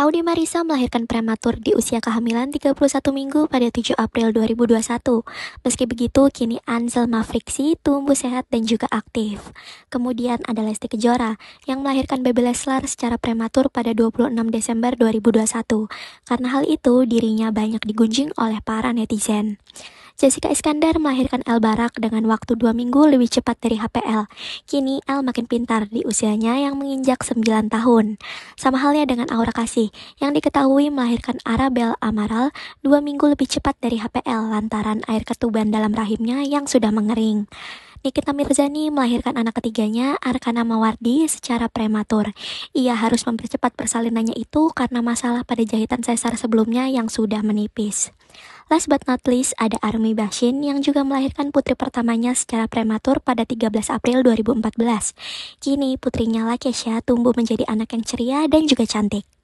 Audi Marisa melahirkan prematur di usia kehamilan 31 minggu pada 7 April 2021. Meski begitu, kini Anselma Friksi tumbuh sehat dan juga aktif. Kemudian ada Lesti Kejora yang melahirkan baby Leslar secara prematur pada 26 Desember 2021. Karena hal itu, dirinya banyak digunjing oleh para netizen. Jessica Iskandar melahirkan El Barak dengan waktu dua minggu lebih cepat dari HPL. Kini El makin pintar di usianya yang menginjak 9 tahun. Sama halnya dengan Aura Kasih yang diketahui melahirkan Arabel Amaral dua minggu lebih cepat dari HPL lantaran air ketuban dalam rahimnya yang sudah mengering. Nikita Mirzani melahirkan anak ketiganya, Arkana Mawardi, secara prematur. Ia harus mempercepat persalinannya itu karena masalah pada jahitan sesar sebelumnya yang sudah menipis. Last but not least, ada Army Bashin yang juga melahirkan putri pertamanya secara prematur pada 13 April 2014. Kini putrinya Lakesha tumbuh menjadi anak yang ceria dan juga cantik.